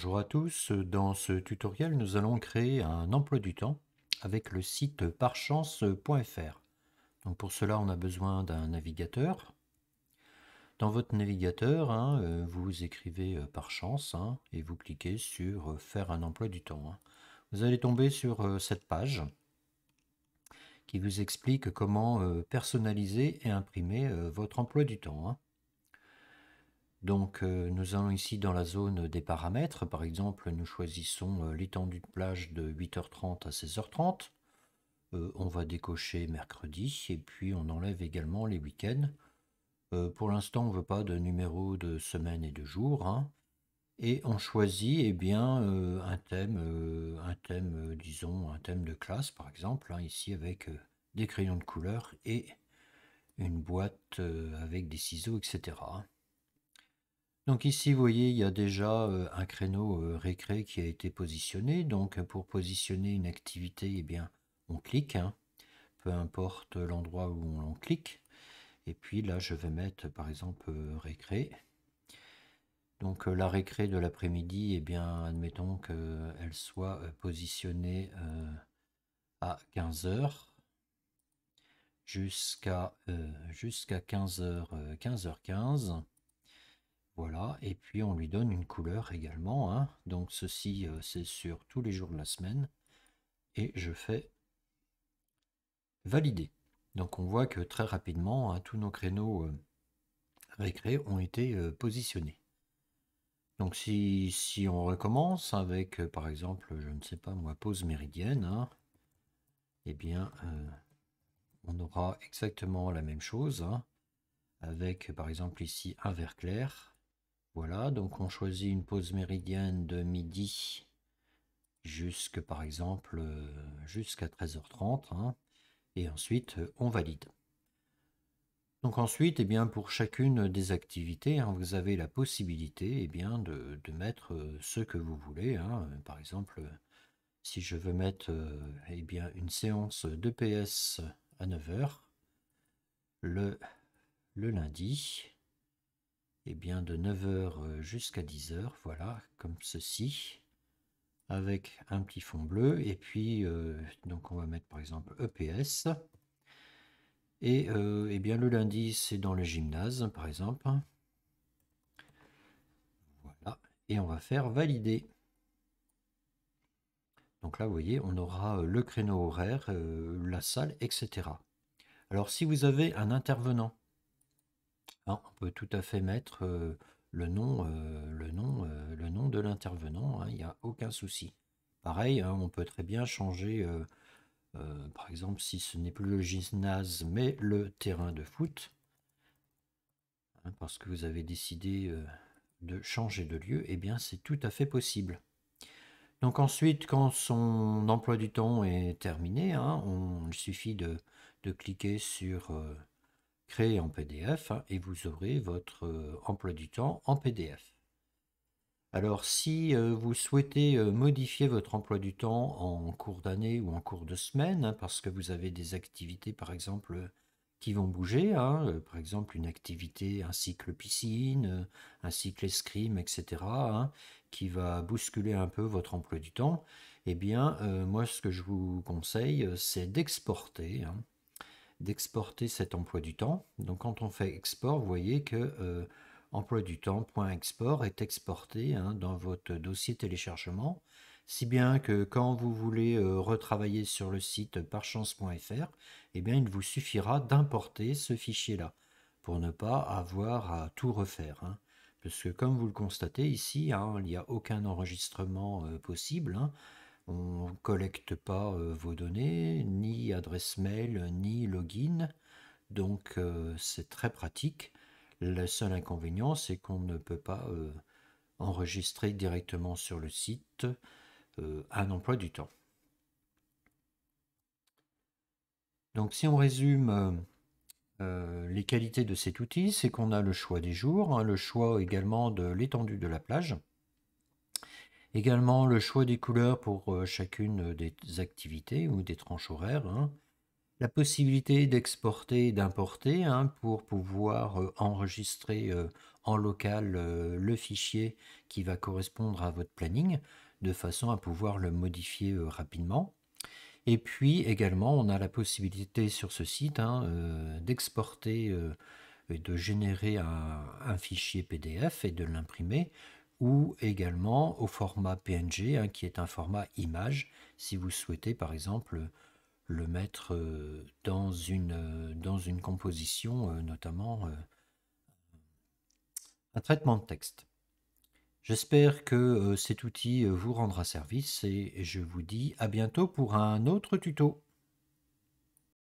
Bonjour à tous, dans ce tutoriel nous allons créer un emploi du temps avec le site parchance.fr. pour cela on a besoin d'un navigateur. Dans votre navigateur, hein, euh, vous écrivez euh, par chance hein, et vous cliquez sur euh, faire un emploi du temps. Hein. Vous allez tomber sur cette page qui vous explique comment personnaliser et imprimer votre emploi du temps. Donc euh, nous allons ici dans la zone des paramètres. Par exemple, nous choisissons euh, l'étendue de plage de 8h30 à 16h30. Euh, on va décocher mercredi et puis on enlève également les week-ends. pour l'instant, on ne veut pas de numéro de semaine et de jour. Hein. Et on choisit eh bien, un thème, un thème disons, un thème de classe par exemple, hein, ici avec des crayons de couleur et une boîte avec des ciseaux, etc. Donc ici, vous voyez, il y a déjà euh, un créneau euh, récré qui a été positionné. Donc euh, pour positionner une activité, eh bien, on clique, hein. peu importe l'endroit où on, clique. Et puis là, je vais mettre par exemple récré. Donc la récré de l'après-midi, eh bien, admettons qu'elle soit positionnée à 15h jusqu'à jusqu'à 15h, 15h15. Voilà, et puis on lui donne une couleur également. Hein. Donc ceci, euh, c'est sur tous les jours de la semaine. Et je fais valider. Donc on voit que très rapidement, hein, tous nos créneaux euh, récréés ont été euh, positionnés. Donc si, si, on recommence avec, par exemple, je ne sais pas moi, pause méridienne, hein, eh bien, on aura exactement la même chose, avec par exemple ici un vert clair, voilà, donc on choisit une pause méridienne de midi jusque par exemple euh, jusqu'à 13h30 hein, et ensuite euh, on valide. Donc ensuite, et eh bien, pour chacune des activités, hein, vous avez la possibilité eh bien, de, mettre euh, ce que vous voulez. Hein. Par exemple, si je veux mettre eh une séance de PS à 9h le lundi, eh bien de 9h euh, jusqu'à 10h, voilà, comme ceci, avec un petit fond bleu, et puis euh, donc on va mettre par exemple EPS, et euh, eh bien le lundi c'est dans le gymnase par exemple, voilà, et on va faire valider. Donc là, vous voyez, on aura le créneau horaire, la salle, etc. Alors si vous avez un intervenant ah, on peut tout à fait mettre euh, le nom, euh, le nom, euh, le nom de l'intervenant, hein, il n'y a aucun souci. Pareil, hein, on peut très bien changer, par exemple, si ce n'est plus le gymnase, mais le terrain de foot, hein, parce que vous avez décidé de changer de lieu, eh bien c'est tout à fait possible. Donc ensuite, quand son emploi du temps est terminé, on, il suffit de cliquer sur Créé en PDF hein, et vous aurez votre euh, emploi du temps en PDF. Alors si euh, vous souhaitez euh, modifier votre emploi du temps en cours d'année ou en cours de semaine, hein, parce que vous avez des activités par exemple qui vont bouger, hein, par exemple une activité, un cycle piscine, un cycle escrime, etc., qui va bousculer un peu votre emploi du temps, eh bien moi ce que je vous conseille c'est d'exporter d'exporter cet emploi du temps. Donc quand on fait export, vous voyez que euh, emploi du temps.export est exporté hein, dans votre dossier téléchargement, si bien que quand vous voulez euh, retravailler sur le site parchance.fr, eh bien il vous suffira d'importer ce fichier-là pour ne pas avoir à tout refaire. Hein. Parce que comme vous le constatez ici, hein, il n'y a aucun enregistrement euh, possible. On collecte pas vos données, ni adresse mail, ni login. Donc euh, c'est très pratique. Le seul inconvénient, c'est qu'on ne peut pas euh, enregistrer directement sur le site euh, un emploi du temps. Donc si on résume les qualités de cet outil, c'est qu'on a le choix des jours, hein, le choix également de l'étendue de la plage. Également le choix des couleurs pour euh, chacune euh, des activités ou des tranches horaires. Hein. La possibilité d'exporter et d'importer hein, pour pouvoir euh, enregistrer en local le fichier qui va correspondre à votre planning de façon à pouvoir le modifier rapidement. Et puis également, on a la possibilité sur ce site hein, d'exporter et de générer un, fichier PDF et de l'imprimer ou également au format PNG, hein, qui est un format image, si vous souhaitez par exemple le mettre euh, dans une, euh, dans une composition, euh, notamment un traitement de texte. J'espère que cet outil vous rendra service et je vous dis à bientôt pour un autre tuto.